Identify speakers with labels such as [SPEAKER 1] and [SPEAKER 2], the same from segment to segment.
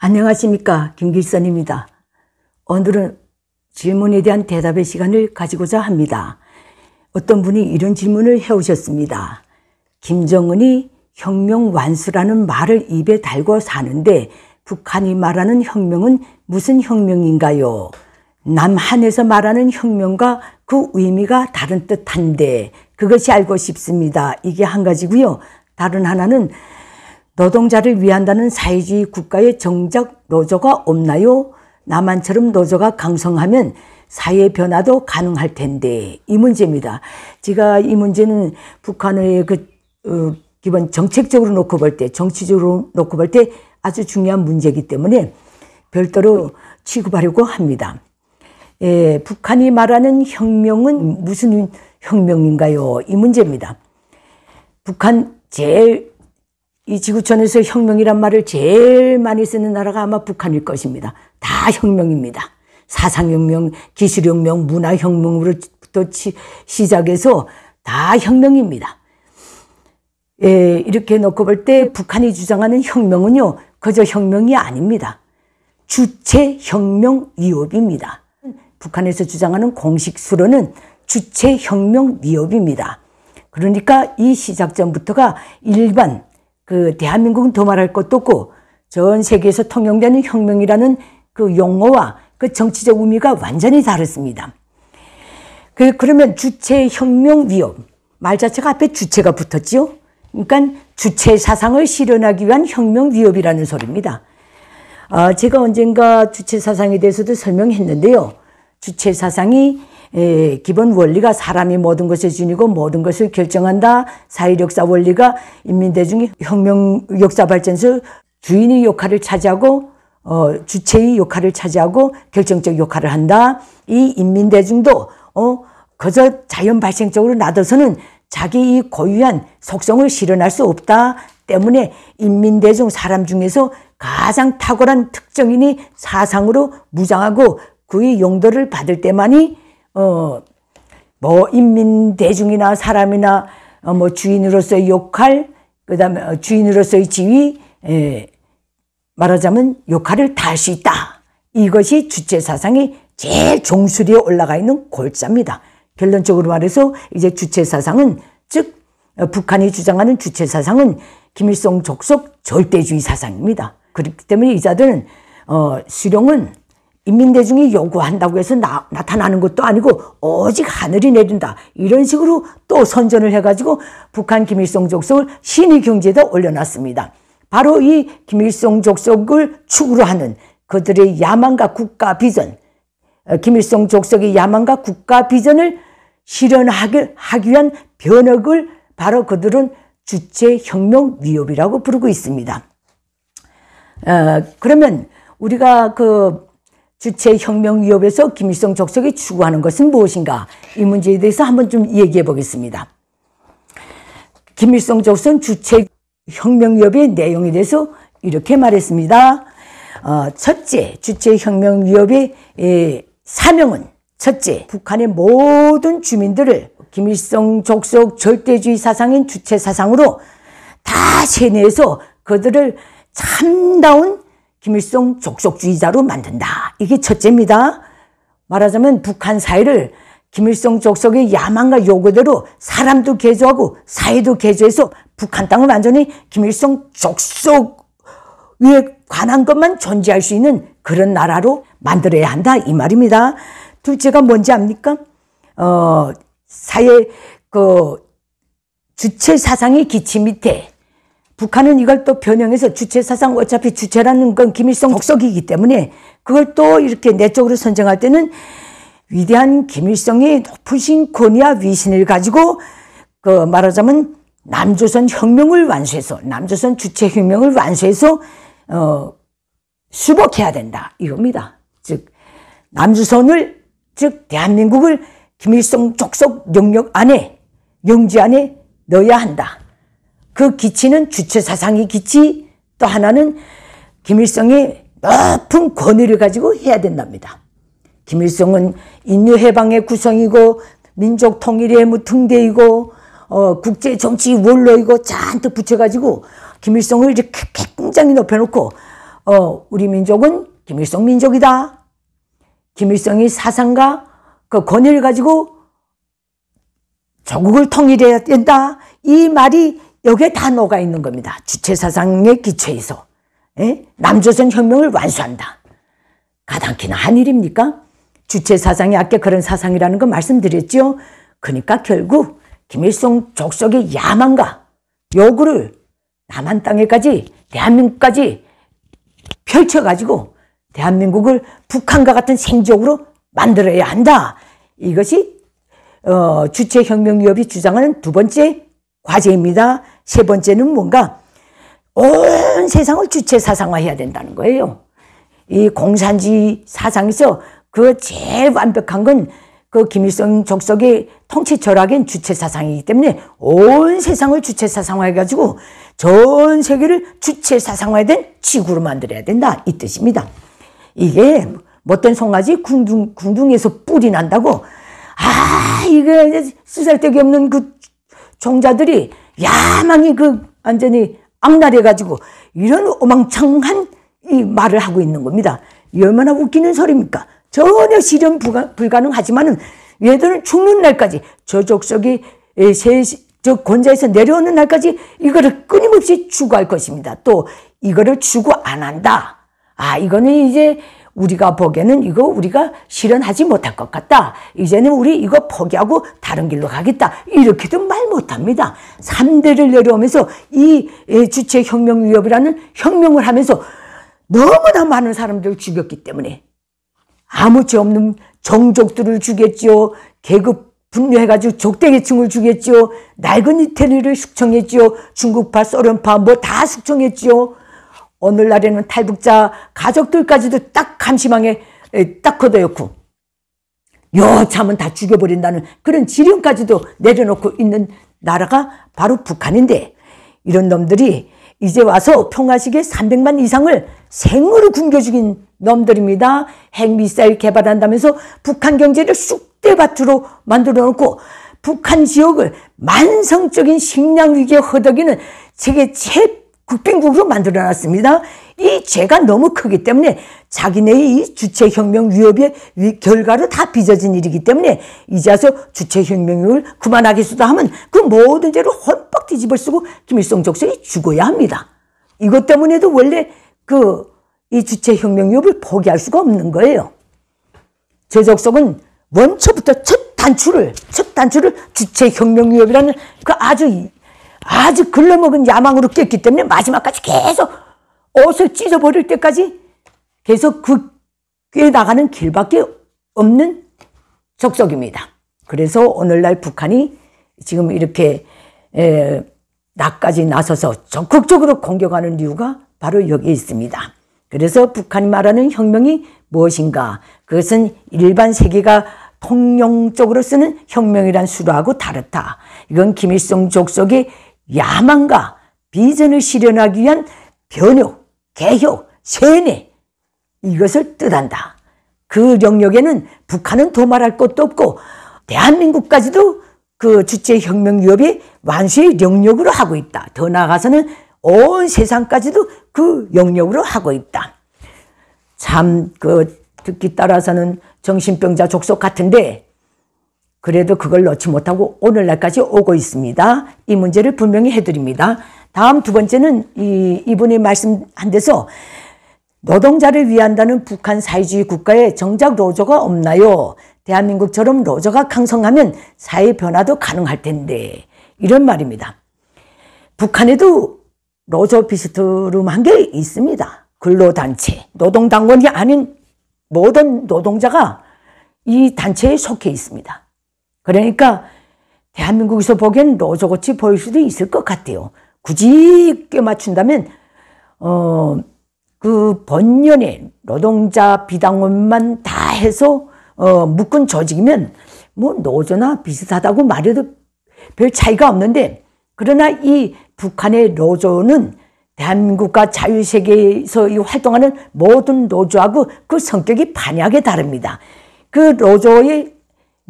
[SPEAKER 1] 안녕하십니까. 김길선입니다. 오늘은 질문에 대한 대답의 시간을 가지고자 합니다. 어떤 분이 이런 질문을 해오셨습니다. 김정은이 혁명 완수라는 말을 입에 달고 사는데 북한이 말하는 혁명은 무슨 혁명인가요? 남한에서 말하는 혁명과 그 의미가 다른 뜻한데 그것이 알고 싶습니다. 이게 한 가지고요. 다른 하나는 노동자를 위한다는 사회주의 국가의 정작 노조가 없나요? 남한처럼 노조가 강성하면 사회 변화도 가능할 텐데 이 문제입니다. 제가 이 문제는 북한의 그 어, 기본 정책적으로 놓고 볼 때, 정치적으로 놓고 볼 때 아주 중요한 문제이기 때문에 별도로 취급하려고 합니다. 예, 북한이 말하는 혁명은 무슨 혁명인가요? 이 문제입니다. 북한 제일 이 지구촌에서 혁명이란 말을 제일 많이 쓰는 나라가 아마 북한일 것입니다. 다 혁명입니다. 사상혁명, 기술혁명, 문화혁명으로부터 시작해서 다 혁명입니다. 예, 이렇게 놓고 볼 때 북한이 주장하는 혁명은요, 그저 혁명이 아닙니다. 주체혁명 위협입니다. 북한에서 주장하는 공식 수로는 주체혁명 위협입니다. 그러니까 이 시작 전부터가 일반 그 대한민국은 더 말할 것도 없고 전 세계에서 통용되는 혁명이라는 그 용어와 그 정치적 의미가 완전히 다릅니다. 그 그러면 주체 혁명 위협 말 자체가 앞에 주체가 붙었지요. 그러니까 주체 사상을 실현하기 위한 혁명 위협이라는 소리입니다. 아, 제가 언젠가 주체 사상에 대해서도 설명했는데요. 주체 사상이 에, 기본 원리가 사람이 모든 것의 주인이고 모든 것을 결정한다. 사회 역사 원리가 인민대중의 혁명 역사 발전에서 주인의 역할을 차지하고 어, 주체의 역할을 차지하고 결정적 역할을 한다. 이 인민대중도 어, 그저 자연 발생적으로 놔둬서는 자기 이 고유한 속성을 실현할 수 없다. 때문에 인민대중 사람 중에서 가장 탁월한 특정인이 사상으로 무장하고 그의 용도를 받을 때만이 어, 뭐 인민 대중이나 사람이나 어, 뭐 주인으로서의 역할, 그다음에 어, 주인으로서의 지위, 에, 말하자면 역할을 다할수 있다. 이것이 주체 사상이 제일 종수리에 올라가 있는 골자입니다. 결론적으로 말해서 이제 주체 사상은 즉 어, 북한이 주장하는 주체 사상은 김일성 족속 절대주의 사상입니다. 그렇기 때문에 이 자들은 어, 수령은 인민대중이 요구한다고 해서 나, 타나는 것도 아니고 오직 하늘이 내린다. 이런 식으로 또 선전을 해가지고 북한 김일성 족속을 신의 경제에다 올려놨습니다. 바로 이 김일성 족속을 축으로 하는 그들의 야망과 국가 비전, 어, 김일성 족속의 야망과 국가 비전을 실현하기 하기 위한 변혁을 바로 그들은 주체혁명 위협이라고 부르고 있습니다. 어, 그러면 우리가 그 주체혁명위협에서 김일성 족속이 추구하는 것은 무엇인가 이 문제에 대해서 한번 좀 얘기해 보겠습니다. 김일성 족속은 주체혁명위협의 내용에 대해서 이렇게 말했습니다. 어, 첫째, 주체혁명위협의 예, 사명은 첫째, 북한의 모든 주민들을 김일성 족속 절대주의 사상인 주체 사상으로 다 세뇌해서 그들을 참다운 김일성 족속주의자로 만든다. 이게 첫째입니다. 말하자면 북한 사회를 김일성 족속의 야망과 요구대로 사람도 개조하고 사회도 개조해서 북한 땅을 완전히 김일성 족속 에 관한 것만 존재할 수 있는 그런 나라로 만들어야 한다 이 말입니다. 둘째가 뭔지 압니까? 어 사회 그 주체 사상의 기치 밑에 북한은 이걸 또 변형해서 주체 사상 어차피 주체라는 건 김일성 독석이기 때문에 그걸 또 이렇게 내적으로 선정할 때는 위대한 김일성이 높으신 권위와 위신을 가지고 그 말하자면 남조선 혁명을 완수해서 남조선 주체 혁명을 완수해서 어 수복해야 된다 이겁니다. 즉 남조선을 즉 대한민국을 김일성 족속 영역 안에 영지 안에 넣어야 한다. 그 기치는 주체 사상의 기치 또 하나는 김일성이 높은 권위를 가지고 해야 된답니다. 김일성은 인류해방의 구성이고 민족 통일의 무등대이고 어, 국제 정치 원로이고 잔뜩 붙여가지고 김일성을 이제 굉장히 높여놓고 어, 우리 민족은 김일성 민족이다. 김일성이 사상과 그 권위를 가지고 조국을 통일해야 된다. 이 말이 여기에 다 녹아 있는 겁니다. 주체사상의 기초에서 에? 예? 남조선 혁명을 완수한다. 가당키는한 일입니까? 주체사상이 아껴 그런 사상이라는 거 말씀드렸죠. 그러니까 결국 김일성 족속의 야망과 요구를 남한 땅에까지 대한민국까지 펼쳐가지고 대한민국을 북한과 같은 생적으로 만들어야 한다. 이것이 어, 주체혁명 위협이 주장하는 두 번째 과제입니다. 세 번째는 뭔가 온 세상을 주체 사상화해야 된다는 거예요. 이 공산주의 사상에서 그 제일 완벽한 건 그 김일성 족속의 통치 철학인 주체 사상이기 때문에 온 세상을 주체 사상화해가지고 전 세계를 주체 사상화된 지구로 만들어야 된다 이 뜻입니다. 이게 못된 송아지 궁둥 궁둥에서 뿔이 난다고 아 이게 쓰잘데기 없는 그 종자들이 야망이 그 완전히 악랄해가지고 이런 오망창한 이 말을 하고 있는 겁니다. 얼마나 웃기는 소리입니까? 전혀 실현 불가, 능하지만은 얘들은 죽는 날까지 저 족속이 저 권자에서 내려오는 날까지 이거를 끊임없이 추구할 것입니다. 또 이거를 추구 안 한다. 아 이거는 이제 우리가 보기에는 이거 우리가 실현하지 못할 것 같다. 이제는 우리 이거 포기하고 다른 길로 가겠다. 이렇게도 말 못합니다. 3대를 내려오면서 이 주체 혁명 위협이라는 혁명을 하면서 너무나 많은 사람들을 죽였기 때문에 아무 죄 없는 정족들을 죽였지요. 계급 분류해가지고 적대계층을 죽였지요. 낡은 이태리를 숙청했지요. 중국파, 소련파 뭐 다 숙청했지요. 오늘날에는 탈북자 가족들까지도 딱 감시망에 딱 걷어였고 여참은 다 죽여버린다는 그런 지령까지도 내려놓고 있는 나라가 바로 북한인데 이런 놈들이 이제 와서 평화시계 300만 이상을 생으로 굶겨 죽인 놈들입니다. 핵미사일 개발한다면서 북한 경제를 쑥대밭으로 만들어 놓고 북한 지역을 만성적인 식량위기에 허덕이는 세계 최 국빈국으로 만들어 놨습니다. 이 죄가 너무 크기 때문에 자기네의 이 주체혁명 위협의 결과로 다 빚어진 일이기 때문에 이제 와서 주체혁명을 그만하겠수다 하면 그 모든 죄를 헌법 뒤집어 쓰고 김일성 적성이 죽어야 합니다. 이것 때문에도 원래 그 이 주체혁명 위협을 포기할 수가 없는 거예요. 제적성은 원초부터 첫 단추를 첫 단추를 주체혁명 위협이라는 그 아주 아주 글러먹은 야망으로 깼기 때문에 마지막까지 계속 옷을 찢어버릴 때까지 계속 그꽤 나가는 길밖에 없는 속속입니다. 그래서 오늘날 북한이 지금 이렇게 에, 나까지 나서서 적극적으로 공격하는 이유가 바로 여기에 있습니다. 그래서 북한이 말하는 혁명이 무엇인가? 그것은 일반 세계가 통용적으로 쓰는 혁명이란 수로하고 다르다. 이건 김일성 족속이 야망과 비전을 실현하기 위한 변혁, 개혁, 세뇌 이것을 뜻한다. 그 영역에는 북한은 도말할 것도 없고 대한민국까지도 그 주체혁명 위협이 완수의 영역으로 하고 있다. 더 나아가서는 온 세상까지도 그 영역으로 하고 있다. 참 그 듣기 따라서는 정신병자 족속 같은데 그래도 그걸 넣지 못하고 오늘날까지 오고 있습니다. 이 문제를 분명히 해드립니다. 다음 두 번째는 이, 이분이 말씀한 데서 노동자를 위한다는 북한 사회주의 국가에 정작 로저가 없나요? 대한민국처럼 로저가 강성하면 사회 변화도 가능할 텐데 이런 말입니다. 북한에도 로저 비스트룸한 게 있습니다. 근로단체, 노동당원이 아닌 모든 노동자가 이 단체에 속해 있습니다. 그러니까 대한민국에서 보기엔 로저같이 보일 수도 있을 것 같아요. 굳이 꽤 맞춘다면 어, 그 번년에 노동자 비당원만 다 해서 어, 묶은 조직이면 뭐 노조나 비슷하다고 말해도 별 차이가 없는데 그러나 이 북한의 노조는 대한민국과 자유세계에서 활동하는 모든 노조하고 그 성격이 반약에 다릅니다. 그 노조의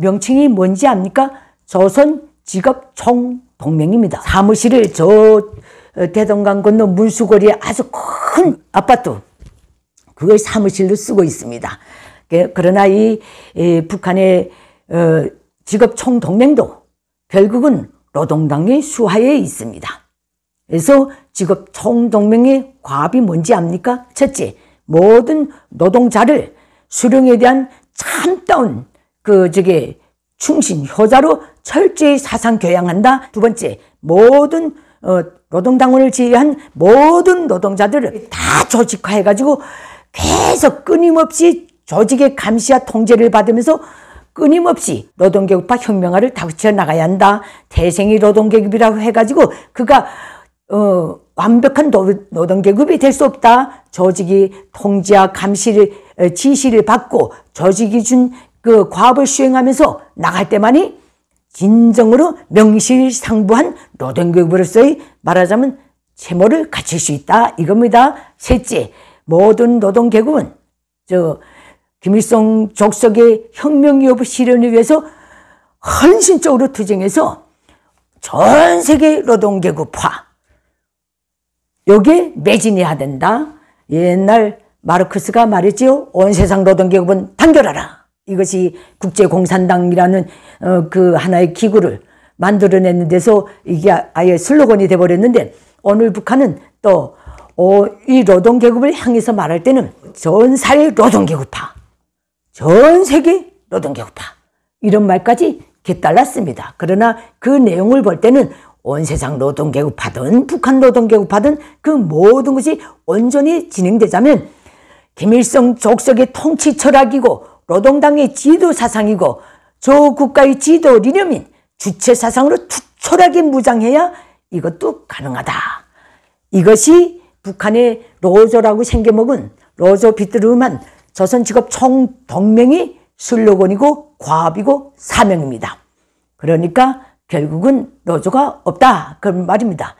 [SPEAKER 1] 명칭이 뭔지 압니까? 조선 직업 총동맹입니다. 사무실을 저 어, 대동강 건너 문수거리에 아주 큰 아파트 그걸 사무실로 쓰고 있습니다. 예, 그러나 이, 북한의 어, 직업 총동맹도 결국은 노동당의 수하에 있습니다. 그래서 직업 총동맹의 과업이 뭔지 압니까? 첫째, 모든 노동자를 수령에 대한 참다운 그 저기 충신 효자로 철저히 사상 교양한다. 두 번째 모든 어, 노동당원을 지휘한 모든 노동자들을 다 조직화해가지고 계속 끊임없이 조직의 감시와 통제를 받으면서 끊임없이 노동계급화 혁명화를 다그쳐 나가야 한다. 대생이 노동계급이라고 해가지고 그가 어, 완벽한 노동계급이 될 수 없다. 조직이 통제와 감시를 어, 지시를 받고 조직이 준그 과업을 수행하면서 나갈 때만이 진정으로 명실상부한 노동교육으로서의 말하자면 채모를 갖출 수 있다 이겁니다. 셋째, 모든 노동계급은 저 김일성 족속의 혁명 여부 실현을 위해서 헌신적으로 투쟁해서 전 세계 노동계급화 여기에 매진해야 된다. 옛날 마르크스가 말했지요. 온 세상 노동계급은 단결하라. 이것이 국제공산당이라는 어, 그 하나의 기구를 만들어내는 데서 이게 아예 슬로건이 돼버렸는데 오늘 북한은 또이 어, 노동계급을 향해서 말할 때는 전사의 노동계급파, 전세계 노동계급파 이런 말까지 개달랐습니다. 그러나 그 내용을 볼 때는 온 세상 노동계급파든 북한 노동계급파든 그 모든 것이 온전히 진행되자면 김일성 족속의 통치 철학이고 노동당의 지도 사상이고 저 국가의 지도 리념인 주체 사상으로 투철하게 무장해야 이것도 가능하다. 이것이 북한의 로조라고 생겨먹은 로조 비트르한 조선 직업 총동맹이 슬로건이고 과업이고 사명입니다. 그러니까 결국은 로조가 없다. 그런 말입니다.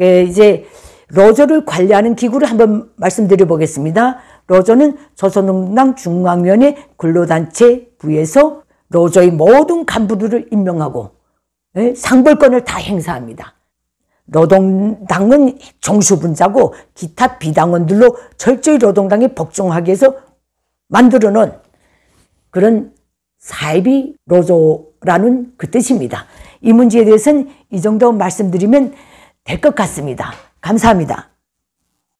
[SPEAKER 1] 예, 이제 로조를 관리하는 기구를 한번 말씀드려 보겠습니다. 로저는조선농당 중앙위원회 근로단체 부에서 로저의 모든 간부들을 임명하고 예, 상벌권을 다 행사합니다. 노동당은 종수분자고 기타 비당원들로 철저히 노동당이 복종하기 해서 만들어놓은 그런 사이비 로조라는그 뜻입니다. 이 문제에 대해서는 이 정도 말씀드리면 될 것 같습니다. 감사합니다.